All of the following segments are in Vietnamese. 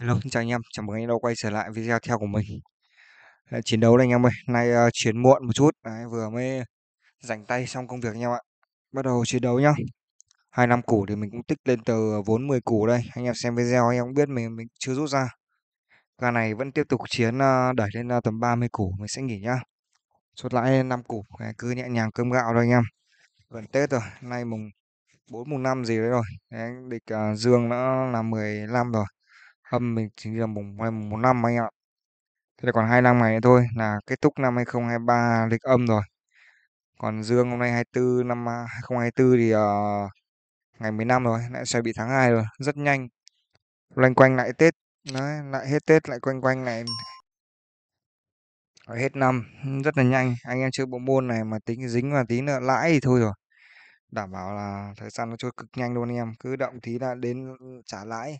Hello, xin chào anh em, chào mừng anh em đã quay trở lại video theo của mình Chiến đấu này anh em ơi, nay uh, ờ, chuyến muộn một chút, Đấy, vừa mới rảnh tay xong công việc anh em ạ Bắt đầu chiến đấu nhá hai năm củ thì mình cũng tích lên từ vốn 10 củ đây Anh em xem video anh em cũng biết mình mình chưa rút ra Gà này vẫn tiếp tục chiến uh, đẩy lên uh, tầm 30 củ, mình sẽ nghỉ nhá Chốt lại năm củ, cứ nhẹ nhàng cơm gạo thôi anh em Gần Tết rồi, nay mùng bốn mùng năm gì đấy rồi Đấy, Địch uh, Dương đã là 15 rồi âm mình chính là mùng 21 năm anh ạ thế là còn hai năm này thôi là kết thúc năm 2023 lịch âm rồi còn dương hôm nay 24 năm 2024 à, thì uh, ngày 15 rồi lại sẽ bị tháng 2 rồi rất nhanh loanh quanh lại tết Đấy, lại hết tết lại quanh quanh lại rồi hết năm ừ, rất là nhanh anh em chơi bộ môn này mà tính dính và tí nữa lãi thì thôi rồi đảm bảo là thời gian nó trôi cực nhanh luôn anh em cứ động tí là đến trả lãi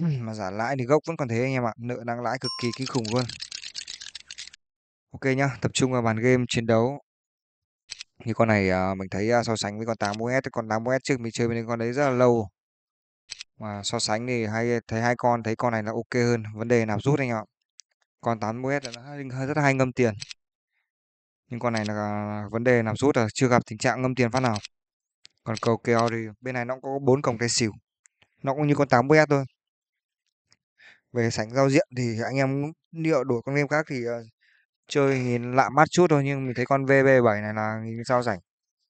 mà giả lãi thì gốc vẫn còn thế anh em ạ nợ đang lãi cực kỳ kinh khủng luôn ok nhá tập trung vào bàn game chiến đấu như con này à, mình thấy à, so sánh với con 8 s con 8 s trước mình chơi với con đấy rất là lâu mà so sánh thì hay thấy hai con thấy con này là ok hơn vấn đề nạp rút anh em ạ con 8 s là nó rất hay ngâm tiền nhưng con này là à, vấn đề nạp rút là chưa gặp tình trạng ngâm tiền phát nào còn cầu kèo thì bên này nó cũng có bốn cổng tay xỉu nó cũng như con 8 s thôi về sảnh giao diện thì anh em liệu đổi con game khác thì uh, chơi nhìn lạ mắt chút thôi nhưng mình thấy con VV 7 này là nhìn sao rảnh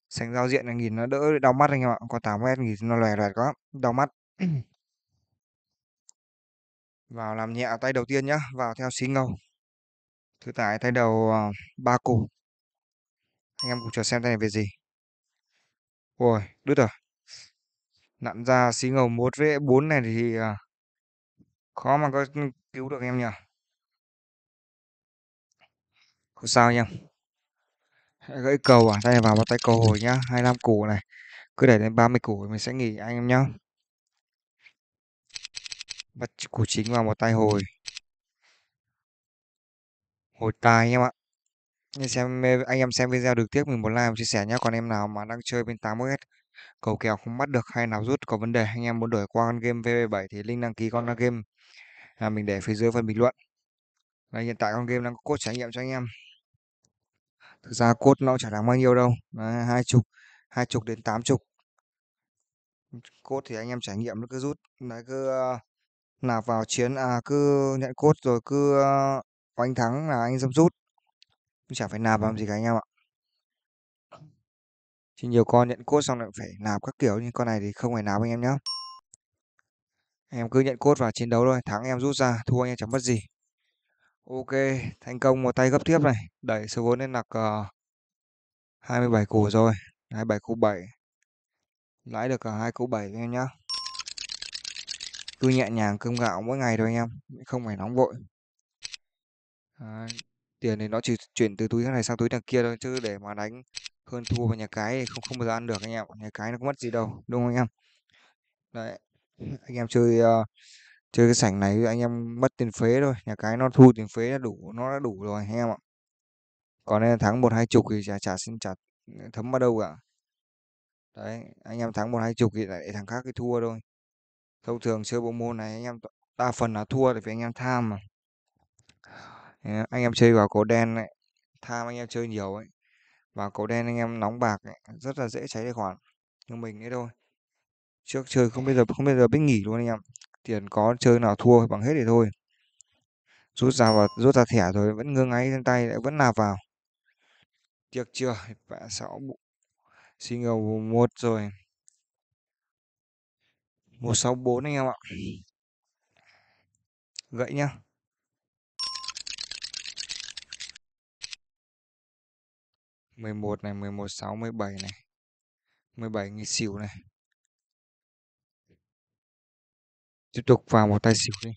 sảnh giao diện này nhìn nó đỡ đau mắt anh em ạ con 8 s nhìn nó lòe lòe quá đau mắt vào làm nhẹ tay đầu tiên nhá vào theo xí ngầu thứ tải tay đầu ờ, ba uh, củ anh em cùng chờ xem tay này về gì ôi đứt rồi nặn ra xí ngầu một v bốn này thì uh, khó mà có cứu được em nhỉ không sao anh em gãy cầu à tay vào một tay cầu hồi nhá 25 củ này cứ để đến 30 củ mình sẽ nghỉ anh em nhá bắt củ chính vào một tay hồi hồi tài anh em ạ xem anh em xem video được tiếp mình muốn like chia sẻ nhá còn em nào mà đang chơi bên 80s cầu kèo không bắt được hay nào rút có vấn đề anh em muốn đổi qua con game VV7 thì link đăng ký con đăng game là mình để phía dưới phần bình luận đây, hiện tại con game đang có cốt trải nghiệm cho anh em thực ra cốt nó chả đáng bao nhiêu đâu hai chục hai chục đến tám chục cốt thì anh em trải nghiệm nó cứ rút đấy cứ ờ, nạp vào chiến à cứ nhận cốt rồi cứ uh, thắng là anh dâm rút cũng chả phải nạp làm gì cả anh em ạ chứ nhiều con nhận cốt xong lại phải nạp các kiểu nhưng con này thì không phải nạp anh em nhé em cứ nhận cốt và chiến đấu thôi thắng em rút ra thua anh em chẳng mất gì ok thành công một tay gấp tiếp này đẩy số vốn lên nặc uh, ờ, 27 củ rồi 27 củ 7 lãi được cả hai củ 7 anh em nhé cứ nhẹ nhàng cơm gạo mỗi ngày thôi anh em không phải nóng vội Đấy. tiền thì nó chỉ chuyển từ túi này sang túi đằng kia thôi chứ để mà đánh hơn thua vào nhà cái thì không không bao giờ ăn được anh em nhà cái nó có mất gì đâu đúng không anh em đấy anh em chơi uh, chơi cái sảnh này anh em mất tiền phế thôi nhà cái nó thu tiền phế là đủ nó đã đủ rồi anh em ạ còn nên thắng một hai chục thì chả chả xin chả thấm vào đâu cả đấy anh em thắng một hai chục thì lại thằng khác cái thua thôi thông thường chơi bộ môn này anh em đa phần là thua thì vì anh em tham mà ờ, anh em chơi vào cổ đen ấy tham anh em chơi nhiều ấy và cầu đen anh em nóng bạc ấy, rất là dễ cháy tài khoản như mình ấy thôi trước chơi không à. bây giờ không bây giờ biết nghỉ luôn anh em tiền có chơi nào thua bằng hết thì thôi rút ra và rút ra thẻ rồi vẫn ngưng ngáy trên tay lại vẫn nạp vào tiếc chưa vạ sáu bộ single một rồi một sáu bốn anh em ạ gậy nhá 11 này, 11 6 17 này. 17 nghịch xỉu này. Tiếp tục vào một tay xỉu đi.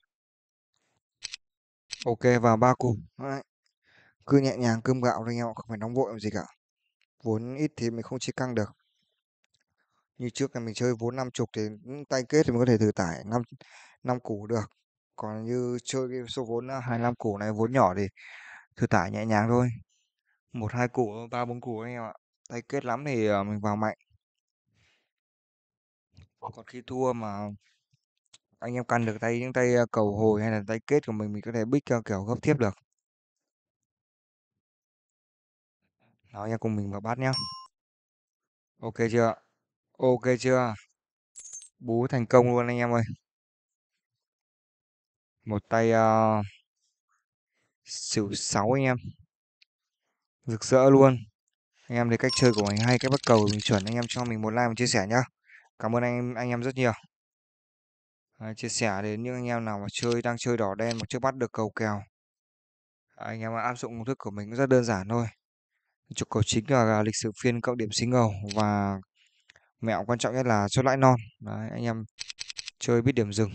Ok vào ba cùm. Đấy. Cứ nhẹ nhàng cơm gạo thôi anh không phải nóng vội làm gì cả. Vốn ít thì mình không chỉ căng được. Như trước này mình chơi vốn 50 thì tay kết thì mình có thể thử tải 5 5 củ được. Còn như chơi cái số vốn 25 à, củ này vốn nhỏ thì thử tải nhẹ nhàng thôi một hai củ ba bốn củ anh em ạ tay kết lắm thì ờ, mình vào mạnh còn khi thua mà anh em căn được tay những tay ờ, cầu hồi hay là tay kết của mình mình có thể bích kiểu gấp tiếp được nào anh em cùng mình vào bát nhá ok chưa ok chưa bú thành công luôn anh em ơi một tay uh, xỉu 6 anh em rực rỡ luôn anh em thấy cách chơi của mình hay cách bắt cầu của mình chuẩn anh em cho mình một like và chia sẻ nhá cảm ơn anh em anh em rất nhiều à, chia sẻ đến những anh em nào mà chơi đang chơi đỏ đen mà chưa bắt được cầu kèo à, anh em áp dụng công thức của mình rất đơn giản thôi trục cầu chính là lịch sử phiên cộng điểm xí ngầu và mẹo quan trọng nhất là cho lãi non Đấy, anh em chơi biết điểm dừng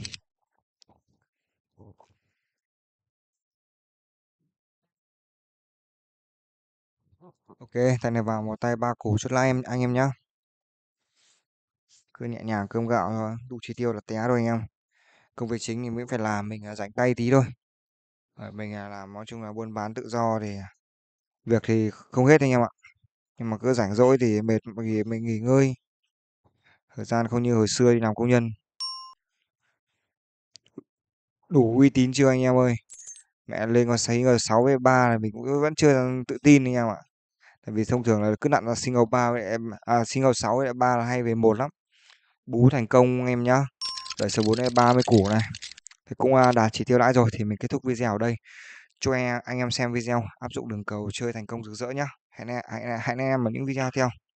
ok thằng này vào một tay ba củ chốt lại em anh em nhá cứ nhẹ nhàng cơm gạo thôi đủ chi tiêu là té rồi anh em công việc chính thì mình phải làm mình à, rảnh tay tí thôi Ở ờ, mình à, làm nói chung là buôn bán tự do thì việc thì không hết anh em ạ nhưng mà cứ rảnh rỗi thì mệt thì mình nghỉ ngơi thời gian không như hồi xưa đi làm công nhân đủ uy tín chưa anh em ơi mẹ lên con sấy g sáu với ba là mình cũng vẫn chưa tự tin anh em ạ tại vì thông thường là cứ nặn là single ba em à, single 6 lại ba là hay về một lắm bú thành công em nhá đợi số 4 đây 30 củ này thì cũng à, đạt chỉ tiêu lãi rồi thì mình kết thúc video ở đây cho anh em xem video áp dụng đường cầu chơi thành công rực rỡ nhá hẹn hẹn hẹn em ở những video theo